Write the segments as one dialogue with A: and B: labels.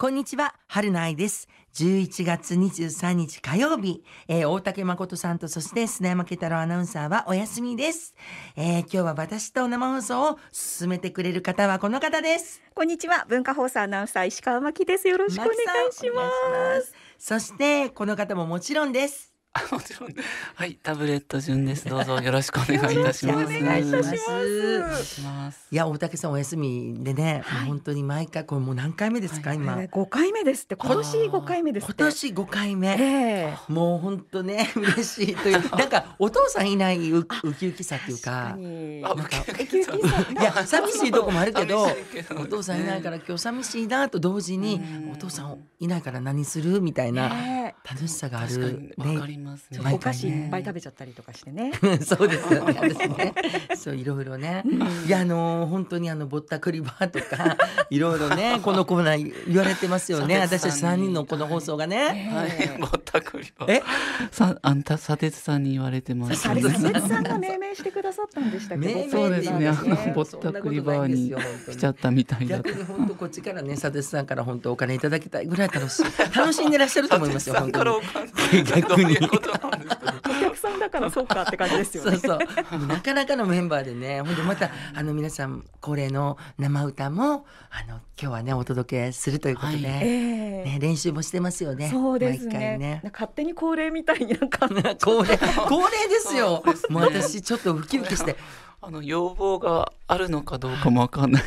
A: こんにちは、春の愛です。11月23日火曜日、えー、大竹誠さんとそして砂山健太郎アナウンサーはお休みです、えー、今日は私と生放送を進めてくれる方はこの方です。こんにちは、文化放送アナウンサー石川真希です。よろしくお願いします。ますそして、この方ももちろんです。もち
B: ろん。はい、タブレット順です。どうぞよろしくお願いいたします。お願いいた
A: します。いや、大竹さんお休みでね、はい、本当に毎回、これもう何回目ですか、はい、今。五回目ですって、今年五回目です今年五回目、えー。もう本当ね、嬉しいという、なんかお父さんいないう、ウキウキさっていうか。あ、
C: なんか、ウキウキさ。
A: いや、寂しいとこもあるけど、けどお父さんいないから、今日寂しいなと同時に。お父さんいないから、何するみたいな、楽しさがある。ね、ますね。お菓子いっぱい食
C: べちゃったりとかしてね。そうですよね。
A: そういろいろね。いやあの本当にあのぼったくりバーとか いろいろねこのコーナー言われてますよね。私たち三人のこの放送がね。ぼったくりバー。え、さあん
B: た佐哲さんに言われてます。佐哲さんが
A: 命名してくださったんでしたっけど。そうですね。あのぼったくりバーに来ちゃったみたいな。逆に本当こっちからね佐哲さんから本当お金いただきたいぐらい楽しい楽しんでらっしゃると思いますよ。本当に。逆にことな
C: んですけどお客さんだから
A: そうかって感じですよねそうそうなかなかのメンバーでねほんでまたあの皆さん恒例の生歌もあの今日はねお届けするということで、はいえー、ね、練習もしてますよねそうですね毎回ね
C: 勝手に恒例みたいになん
A: か 恒例恒例ですよもう私ちょっとウキウキしてあの要望があるのか
B: どうかもわかんない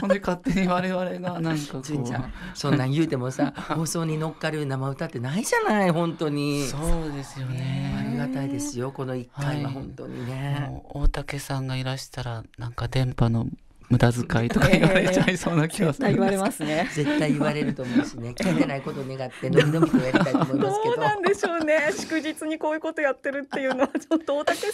A: 本当に勝手に我々がなんかこう。純ちゃん、そんなん言うてもさ、放送に乗っかる生歌ってないじゃない、本当に。そうですよ
B: ね。ありがたいですよ、この一回は本当にね。はい、大竹さんがいらしたら、なんか電波の無駄遣いとか言われちゃいそうな気がする、えー、言われますね絶対言われると思うしね聞いてないこと
A: を願ってのびのびとやりたいと思います
C: けどどうなんでしょうね祝日にこういうことやってるっていうのはちょっと大竹さ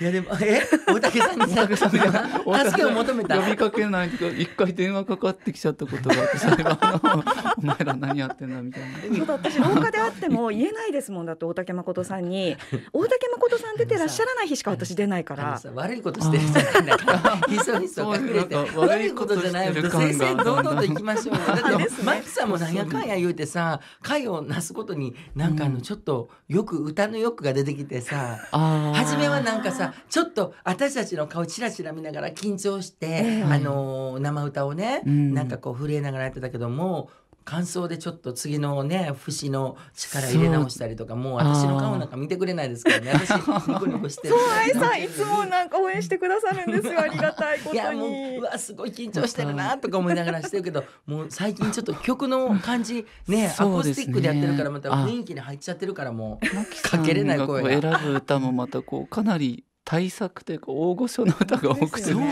A: んいやでもえ大竹さん
C: に大竹さんに
B: 助けを求めた呼びかけないと一回電話かかってきちゃったことが私はお前ら何やってんだみたいな そうだ
C: 私廊下であっても言えないですもんだって大竹誠さんに 大竹誠さん出てらっしゃらない日しか私出ないから悪いことしてるじゃないん
A: だ ひそひそ隠れてて悪いことじゃない先生堂々と行きましょう だってマックさんもなんやかんや言うてさ会をなすことになんかあのちょっとよく歌の欲が出てきてさ初めはなんかさちょっと私たちの顔チラチラ見ながら緊張してあの生歌をねなんかこう震えながらやってたけども感想でちょっと次のね節の力入れ直したりとかもう私の顔なんか見てくれないですからね 私ニコニコしてるそう愛さんいつも
C: なんか応援してくださるんですよありがたいことに いやも
A: ううわすごい緊張してるなとか思いながらしてるけどもう最近ちょっと曲の感じね、ね、アコースティックでやってるからまた雰囲気に入っちゃってるからもうかけれない声選ぶ
B: 歌もまたこうかなり対策というか大御所の歌が多くて、ね、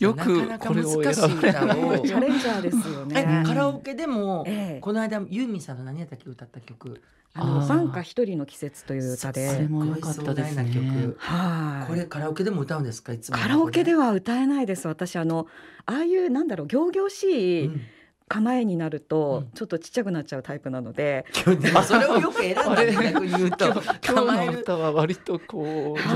B: よくこれを選ばれないチャレンジャーですよね
A: カラオケでも、ええ、この間ユーミンさんの何やったっけ歌った曲あのバンカ一人の季節という歌で、それも良かったですね。はい。これカラオケでも歌うんですかいつも。カラオ
C: ケでは歌えないです。私あのああいうなんだろう行々しい、うん構えになるとちょっとちっちゃくなっちゃうタイプなので、うん、それをよく選んだ 逆に言うと構える歌は割とこうちょっ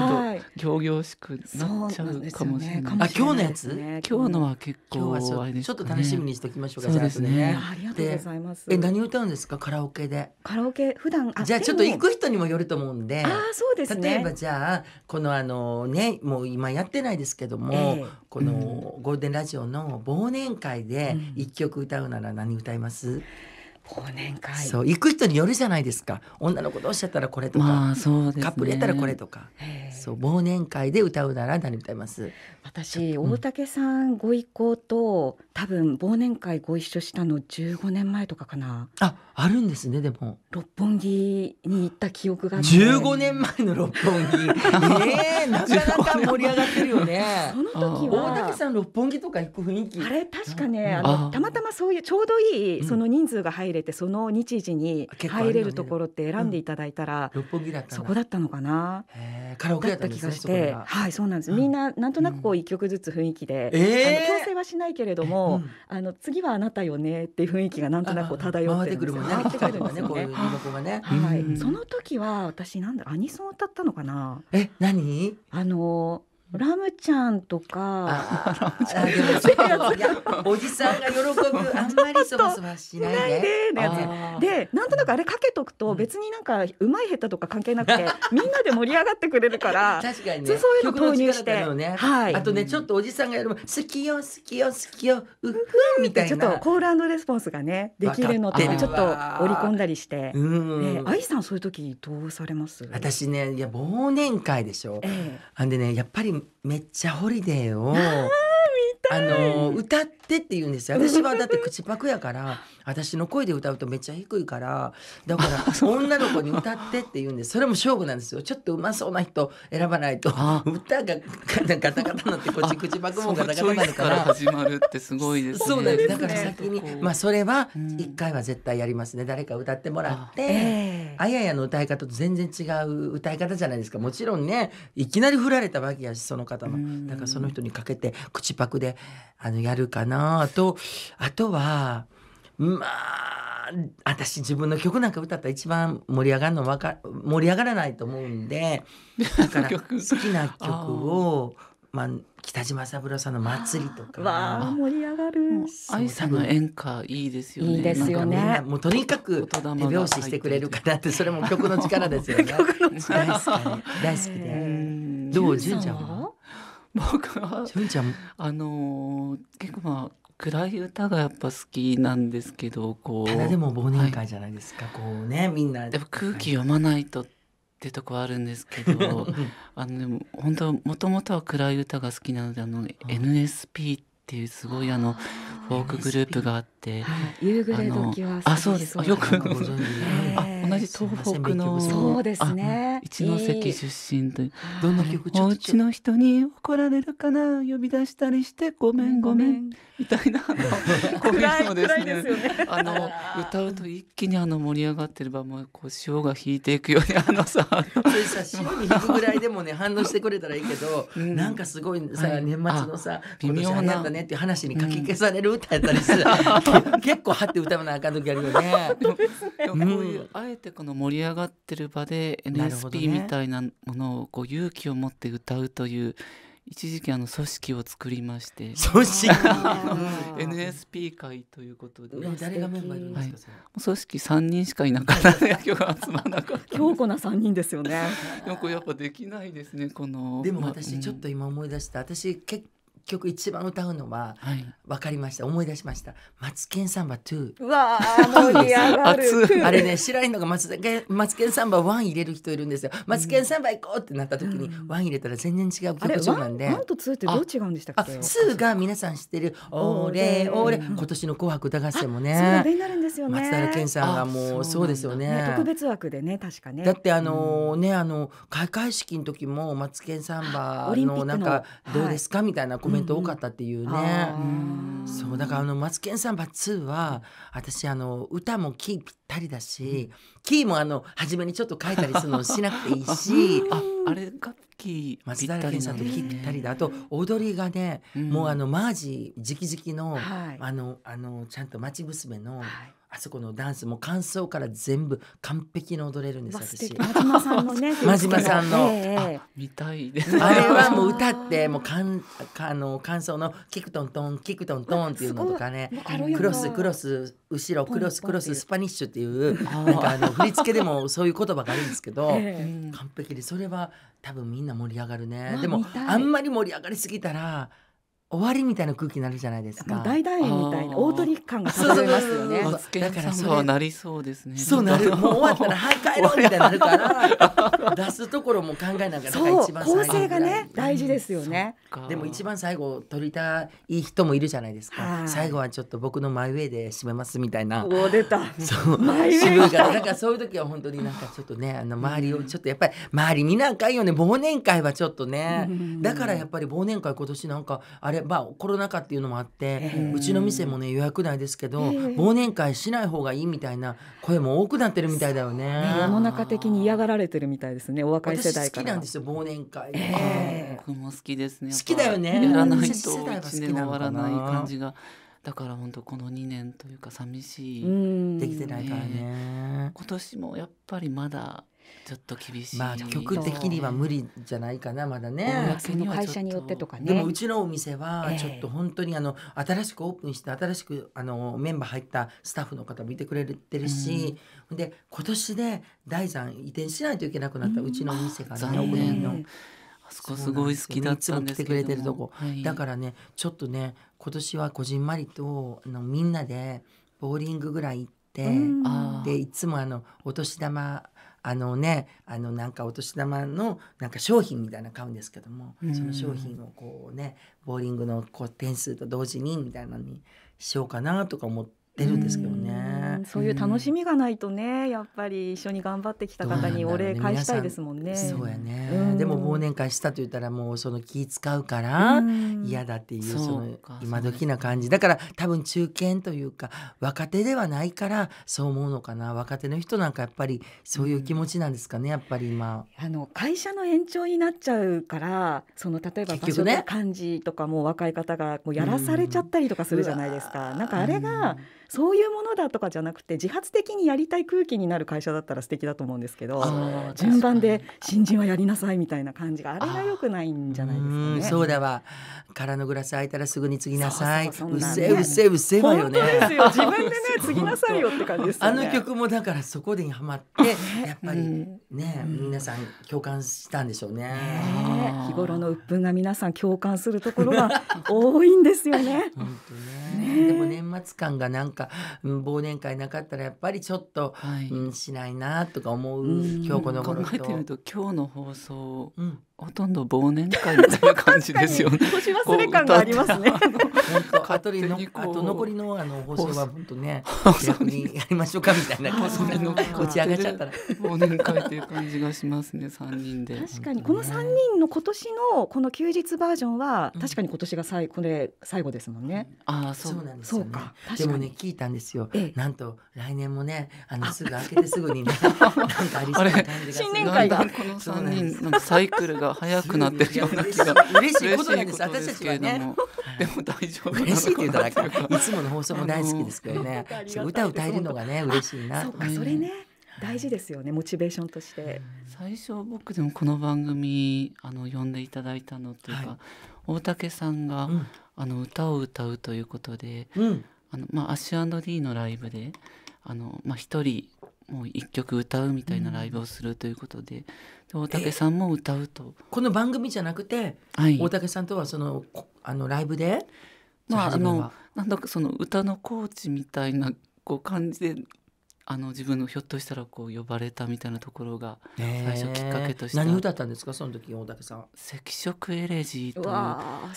C: と仰々しくなっちゃうかもしれない、ね、あ今日
A: のやつ、今日のは結構、ね、ちょっと楽しみにしておきましょうかそうですねありがとうござ
C: いますえ何
A: 歌うんですかカラオケで
C: カラオケ普段じゃあちょっと行く
A: 人にもよると思うんであそうですね例えばじゃあこのあのねもう今やってないですけども、えー、このゴールデンラジオの忘年会で一曲歌う歌うなら何歌います忘年会そう行く人によるじゃないですか女の子同士ゃったらこれとか、まあそうね、カップルやったらこれとかそう忘年会で歌うなら何歌います
C: 私大竹さんご一行と多分忘年会ご一緒したの15年前とかかなああるんですねでも六本木に行った記憶があっ15年前の六本木 ええー、なかなか盛り上がってるよねその時は大竹さん六本木とか行く雰囲気あれ確かねあのたまたまそういうちょうどいいその人数が入れて、うん、その日時に入れるところって選んでいただいたら、うん、六本木だったそこだったのかなカラオケだった気がしてはいそうなんです、うん、みんななんとなくこう一曲ずつ雰囲気で、えー、あの強制はしないけれども、うん、あの次はあなたよねっていう雰囲気がなんとなく漂ってくるもんね。回ってくるもんね。こういうがね。はい。その時は私なんだアニソン歌ったのかな。え何？あのラムちゃんとか。
A: おじさんが喜ぶ、あんまりそばそばしない
C: で。で、なんとなくあれかけとくと、別になんか、うまい下手とか関係なくて、みんなで盛り上がってくれるから。確かにそういうの投入して。はい。あとね、ちょっとおじさんがやる、好きよ、好きよ、好きよ、うふんみたいな。ちょっとコールレスポンスがね、できるので、ちょっと織り込んだりして。ね、愛さん、そういう時、どうされます。私
A: ね、いや、忘年会でしょあんでね、やっぱり。めっちゃホリデーをあの歌っってって言うんですよ 私はだって口パクやから私の声で歌うとめっちゃ低いからだから 女の子に歌ってって言うんですそれも勝負なんですよちょっとうまそうな人選ばないと歌が ガタガタなってこっち口パクもガタガタなるから始ま
B: るってすごいです、ね、そうなんですだから先
A: にまあそれは一回は絶対やりますね誰か歌ってもらって、えー、あややの歌い方と全然違う歌い方じゃないですかもちろんねいきなり振られたわけやしその方のだからその人にかけて口パクであのやるかななあとあとはまあ私自分の曲なんか歌ったら一番盛り上がるのわか盛り上がらないと思うんでだから 好きな曲をまあ、北島三郎さんの祭りとか。わあ、盛
C: り上がる。愛さんの演
A: 歌いいですよね。いいですよね。もうとにかく手拍子してくれる方って、それも曲の力ですよね。大好きで。どう、純ちゃん
B: 僕は純ちゃんあの結構まあ暗い歌がやっぱ好きなんですけどこうただでも忘年会
A: じゃないですか、はい、こうねみんなやっ
B: ぱ空気読まないとってとこあるんですけどあのでも本当もともとは暗い歌が好きなのであの NSP っていうすごいあのフォークグループがあって。、はい、夕暮れ時はあそうですよくあ同じ東北のそうですね一関出身で、えー、どんな曲お家の人に怒られるかな呼び出したりしてごめんごめんみたいな こういうのですね、ね、あの歌うと一気にあの盛り上がってればもうこう潮が引いていくようにあのさ潮に引くぐらいでもね
A: 反応してくれたらいいけど、うん、なんかすごいさ、はい、年末のさ微妙なんだねっていう話にかき消される歌やったりする。結構張って歌わなあかん時あるよね。こうい
B: うあえてこの盛り上がってる場で NSP みたいなものをこう勇気を持って歌うという。一時期あの組織を作りまして組織 NSP 会ということで誰がメンバーいるんですか、はい、組織三人しかいなかった今日は集まらなかった強固な三人ですよね でもこれやっぱできないですねこのでも私ちょっと
A: 今思い出した、私結曲一番歌うのはわかりました、思い出しました「松ツサンバ2」うわ盛り上がるあれね白いのが松ツケン「ンサンバ1」入れる人いるんですよ「松ツサンバ行こう!」ってなった時に「1」入れたら全然違う曲調なんで、1, と2ってどう違うんでしたっけ ?2 が皆さん知ってる「オレオレ」今年の「紅白歌合戦」もね
C: 松平健さんがもうそうですよね、ね、特別枠でね確かねだってあの
A: ねあの開会式の時も「マツケンサンバ」のなんかどうですか、はい、みたいなココメント多かったっていうね。うんうん、そうだからあのマツケンサンバ2は私あの歌もキーぴったりだし、うん、キーもあの初めにちょっと書いたりするのしなくていいし ああれがキー松平健さんとキーぴったりだあと踊りがね、もうあのマージ直々の、はい、あのあのちゃんと「町娘の」はいあそこのダンスも感想から全部完璧に踊れるんです私。真島さんの ね。真島さんの。えー、たいです。あれはもう歌ってもうかんあの感想のキクトントンキクトントンっていうのとかね、クロスクロス後ろクロスクロススパニッシュっていうなんかあの振り付けでもそういう言葉があるんですけど、完璧でそれは多分みんな盛り上がるね。でもあんまり盛り上がりすぎたら。終わりみたいな空気になるじゃないですか。大団円みたいな大鳥感が漂いますよね。だからそうなりそうですね。そうなる。もう終わったらはい帰ろうみたいになるから出すところも考えながら一番構成がね大事ですよね。でも一番最後取りたい人もいるじゃないですか。最後はちょっと僕のマイウェイで締めますみたいな。お出た。そう。マイウェイだかそういう時は本当になんかちょっとねあの周りをちょっとやっぱり周り見なんかいよね忘年会はちょっとね。だからやっぱり忘年会今年なんかあれまあコロナ禍っていうのもあって、うちの店もね予約ないですけど、忘年会しない方が
C: いいみたいな声も多くなってるみたいだよね世の中的に嫌がられてるみたいですねお若い世代好きなんです
A: よ忘年会、えー、僕も好きですね好きだよねやらないと1年終わらない感じ
B: が。だから本当この2年というか寂しい、できてないから
A: ね今年もやっぱりまだちょっと厳しい。まあ局的には無理じゃないかなまだね。会社によってとかね。でもうちのお店はちょっと本当にあの新しくオープンして新しくあのメンバー入ったスタッフの方もいてくれてるし、うん、で今年で大山移転しないといけなくなったうちのお店がね、うん、の。そこすごい好きだったんですけども来てくれてるとこ、はい、だからねちょっとね今年はこじんまりとあのみんなでボーリングぐらい行ってでいつもあのお年玉あのねあのなんかお年玉のなんか商品みたいな買うんですけども、その商品をこうねボーリングのこう点数と同時にみたいなのにしようかなとか思ってるんですけどね。そういう楽し
C: みがないとね、やっぱり一緒に頑張ってきた方にお礼返したいですもんね。んねそうや
A: ね、でも忘年会したと言ったらもうその気使うから嫌だっていうその今時な感じだから多分中堅というか若手ではないからそう思うのかな若手の人なんかやっぱりそういう気持ちなんですかね、やっぱり今。
C: あの会社の延長になっちゃうからその例えば場所とか漢とかも若い方がこうやらされちゃったりとかするじゃないですか。なんかあれが、そういうものだとかじゃなくて自発的にやりたい空気になる会社だったら素敵だと思うんですけど順番で新人はやりなさいみたいな感じがあれがよくないんじゃないですかね。うそうだわ空のグラス空
A: いたらすぐに継ぎなさい。うっせうっせうっせわよね。ですよ自分でね継ぎなさいよって感じです、ね、あの曲もだからそこでにハマってやっぱりね、うん、皆さん共感したんでしょうね。日
C: 頃の鬱憤が皆さん共感するところが多いんですよね。本当
A: ね。ねでも年末感がなんか、忘年会なかったらやっぱりちょっと、はい、うん、しないなとか思う今日この頃と考えてると今日の放送、うんほとんど忘年会みたいな感じですよね。年 忘れ感がありますね。トリあと残りのあの放送は本当ね逆にやりましょうかみたいな感じの
B: こち上がっちゃったら
A: 忘年会とい
B: う感じがしますね3人で確か
C: にこの3人の今年のこの休日バージョンは確かに今年がさいこれ最後ですもんね、ああそうなんですよ、ね、でもね聞いたんですよ、なんと来
A: 年もねあのすぐ開けてすぐにね なんかありそうな感じが新年会がこの3人なんかサイクルが早くなってるような気が嬉しいことなんです私たちはね
B: でも大丈夫しいって言ったらいつもの放
C: 送も大好きですけどね歌を歌えるのがね嬉しいなそうかそれね、大事ですよねモチベーションとして。最初僕でも
B: この番組あの呼んでいただいたのというか、大竹さんが、あの歌を歌うということで、あのまあアッシュアンドデ &D のライブであのまあ一人もう一曲歌うみたいなライブをするということでうん、で大竹さんも歌うとこの番組じゃなくて、はい、大竹さんとはそのあのライブでまああのなんだかその歌のコーチみたいなこう感じであの自分のひょっとしたらこう呼ばれたみたいなところが最初きっかけとして、何歌ったんですかその時大竹さん「赤色エレジー」と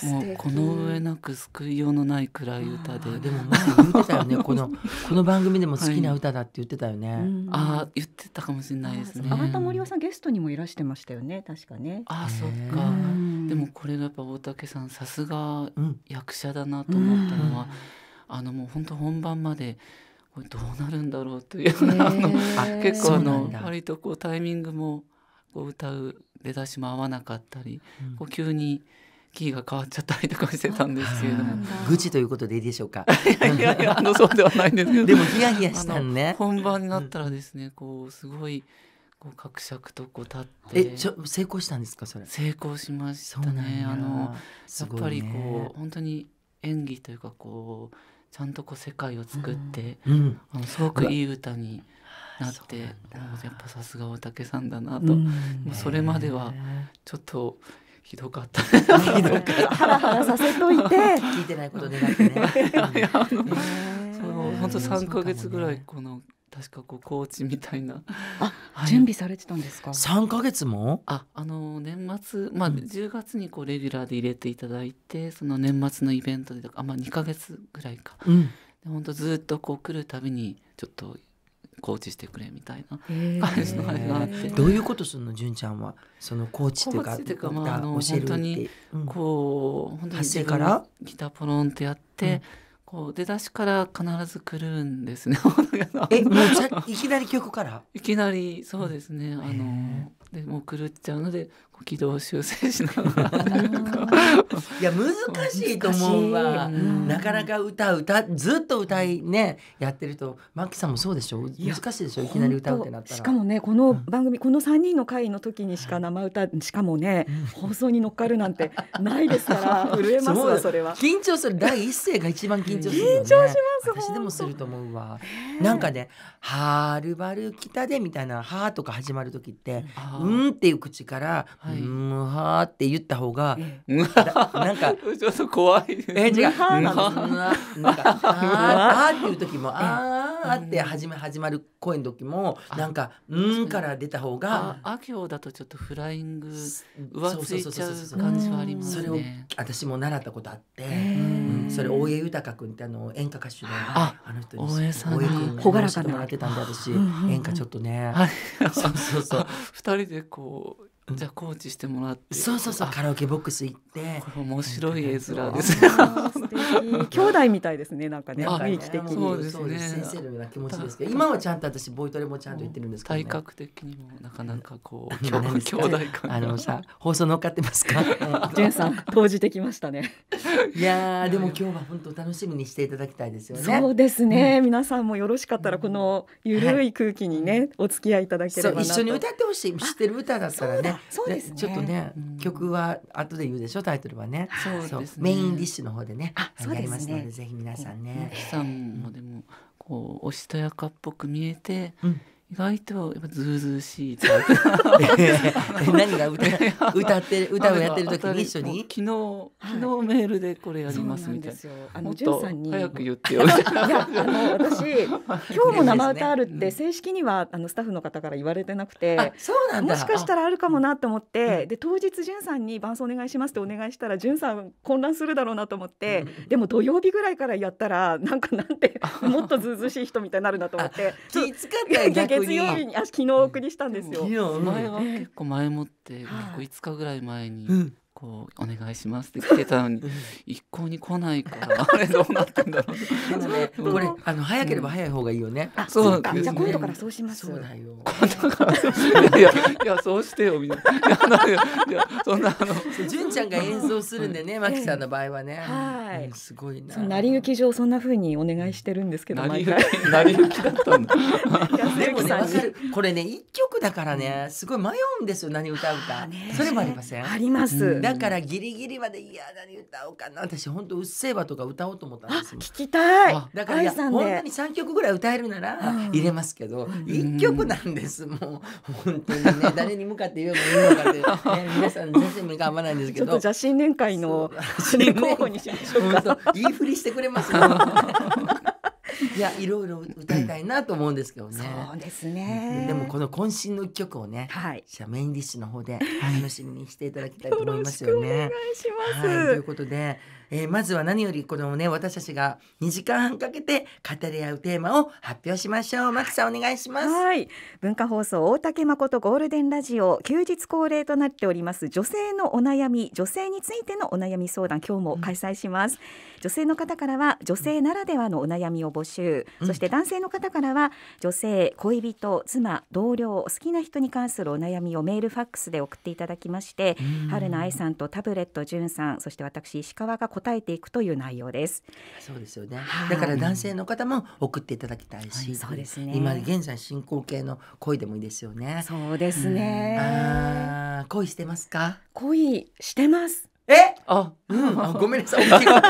B: いうもうこの上なく救いようのない暗い歌ででも前言ってたよね このこの番組でも好きな
C: 歌だって
A: 言ってたよね、は
C: い、あ
A: 言ってた
B: かもしれないですねあまた
C: 森尾さんゲストにもいらしてまし
B: たよね確かねあそっかでもこれがやっぱ大竹さんさすが役者だなと思ったのは、うん、あのもう本当本番までこれどうなるんだろうというような、えー、結構あの割とこうタイミングもこう歌う出だしも合わなかったり、うん、こう急にキーが変わっちゃったりとかしてたんですけども愚痴
A: ということでいいでしょうか いやいやあのそうではないんですけどでもヒヤヒヤしたんね
B: 本番になったらですね、こうすごいこう格尺とこう立ってえちょ成功したんですかそれ成功しましたねあのやっぱりこう、本当に演技というかこうちゃんとこう世界を作って、うん、あのすごくいい歌になってもうやっぱさすが大竹さんだなと、うん、もうそれまではちょっと。ひどかった。ひどかった。ハラハラさせといて。聞いてないことでなくね。本当三ヶ月ぐらいこの確かこうコーチみたいなあ、はい、準備されてたんですか3
A: か月もあ
B: あの年末、まあ、10月にこうレギュラーで入れていただいて、その年末のイベントであ、まあ、2か月ぐらいか、うん、で本当ずっとこう来るたびにちょっとコーチしてくれみたいな
A: 感じのあれがあってどういうことするの純ちゃんはそのコーチっていうかコーか、まあ、あの本当に
B: こう、うん、本当に自分ギターポロンってやって。うんこう出だしから必ず来るんですね。え、もういきなり曲から？いきなりそうですね。あのでも狂っちゃ
A: うので軌道修正しながらいや難しいと思うわ、うん、なかなか歌歌ずっと歌いねやってるとマッキーさんもそうでしょ難しいでしょいきなり歌うってなったらしか
C: もねこの番組、うん、この3人の回の時にしか生歌しかもね、放送に乗っかるなんてないですから震えますわそれは緊
A: 張する第一
C: 声が一番緊張する、ね、緊張します
A: 私でもすると思うわなんかね「はるばる北で」みたいな「は」とか始まる時って「うん」っていう口から「はい、はって言った方が、むなんか ちょっと怖いでえ違うむはなんかあ ーっていう時もあーって始め始まる声の時もなんかうんから出た方があ行だとちょっとフライング上ついちゃう感じはありますね。それを私も習ったことあって、うん、それ大江豊君ってあの演歌歌手のあの人に大江さんに朗らかにもらってたんだし演歌ちょっとね。そうそうそう。二人でこう
B: じゃあコーチしてもらってそうそうそうカラオケボックス行ってこれ面白い絵面です
A: 兄弟みたいですねなんかね雰囲気的にそうですね先生のような気持ちですけど今はちゃんと私ボイトレもちゃんと言ってるんですけど、ね、体格的にもなかなかこう兄弟感あのさ放送乗っかってますかジュンさん投じてきましたねいやでも今日は本当楽しみにしていただきたいですよねそうですね、
C: うん、皆さんもよろしかったらこのゆるい空気にね、はい、お付き合いいただければなと一緒に歌ってほしい知
A: ってる歌だったらねそうです、ね、ちょっとね、曲は後で言うでしょタイトルはね。そうです、ね、メインディッシュの方でね、やりますので、ね、ぜひ皆さんね。さんもでもこ
B: うおしとやかっぽく見えて、意外とやっぱずうずうしい 何が歌歌って 歌をやってる時に一緒に昨日、昨日メールでこれやりますみたいなあのじゅんさんに早く言ってよ いやあの私今日も生歌ある
C: って正式にはあのスタッフの方から言われてなくてそうなんもしかしたらあるかもなと思って、で当日じゅんさんに伴奏お願いしますってお願いしたらじゅんさん混乱するだろうなと思って、でも土曜日ぐらいからやったらなんかなんてもっとずうずうしい人みたいになるなと思って気遣った逆月曜日にあ昨日お送りしたんですよ。昨日、前は結構前もって、
B: 結構5日ぐらい前にこうお願いしますって来てたのに一向に来ないからあれどうなってんだろうでもねこれあの早ければ早い方がいいよね、あそうでじゃあ今度からそうしますそうだよ今度からいやいやそうしてよみたいないや
A: そんなあの純ちゃんが演奏するんでねマキさんの場合はね、はい、うん、すごいな
C: 成り行き上そんな風にお願いしてるんですけど成り行きだったんだでもねこれね一曲だからねすごい迷うんです
A: よ何歌うか、ね、それもありませんありますだからギリギリまでいや何歌おうかな私本当うっせえわとか歌おうと思ったんですよ聞きたいだから本当に3曲ぐらい歌えるなら入れますけど、うん、1曲なんですもう本当にね 誰に向かって言えばいいのかって、ね、皆さん全然目が合わないんですけどじゃあ新年会の新候補にしましょうか言いふりしてくれますよ いやいろいろ歌いたいなと思うんですけどね。そうで
C: すね。でもこ
A: の渾身の曲をね、はい、じゃメインディッシュの方で楽しみにしていただきたいと思いますよね。お願い
C: します、はい、という
A: ことでえー、まずは何よりこのね私たちが2時間半かけて語り合うテーマを発表しましょう
C: マキさんお願いしますはい文化放送大竹誠ゴールデンラジオ休日恒例となっております女性のお悩み女性についてのお悩み相談今日も開催します、うん、女性の方からは女性ならではのお悩みを募集、うん、そして男性の方からは女性恋人妻同僚好きな人に関するお悩みをメールファックスで送っていただきまして、うん、春菜愛さんとタブレットじゅんさんそして私石川が答えていくという内容です。
A: そうですよね、はい、だから男性の方も送っていただきたいし、はい、そうですね、今現在進行形の恋でもいいですよね。そうですね、うん、あ恋してますか恋してますえあ、うん、あごめんなさい。ちょっとあ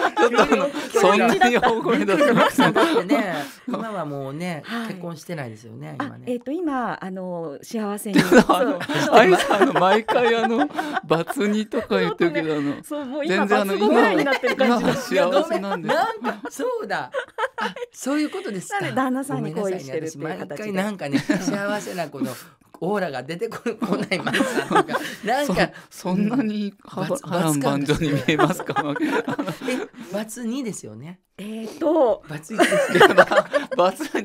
A: の、そんなに大声出しました。だってね、今はもうね、結婚してないですよね、今
C: ね。えっと、今、あの、幸せに。あいさんの毎回あ
A: の、バツにとか言ってるけど、あの、そう、もう今、バツ5ぐらいになってる感じ。幸せなんです。なんか、そうだ。そういうことですか。旦那さんに恋してるっていう形で。毎回なんかね、幸せなこのオーラが出てこないマんとかなんか そんなに波乱万丈に見えますか えバツ2ですよねえーとバツ1ですけどバツ2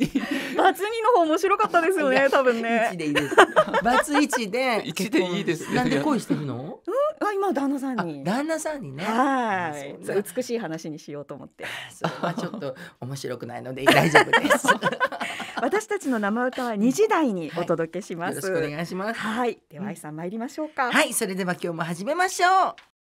A: バツ2の方面白かったですよね多分ね1でいいです
C: バツ1で
A: 1でいいです、ね、なんで恋してる
C: のうんあ今旦那さんに旦那さんにねはい美しい話にしようと思ってそれはちょ
A: っと面白くないので大丈夫です
C: 私たちの生歌は2時台にお届けします、はい、よろしくお願いしますはいでは愛さん参りましょうかはいそれでは今日も始めましょう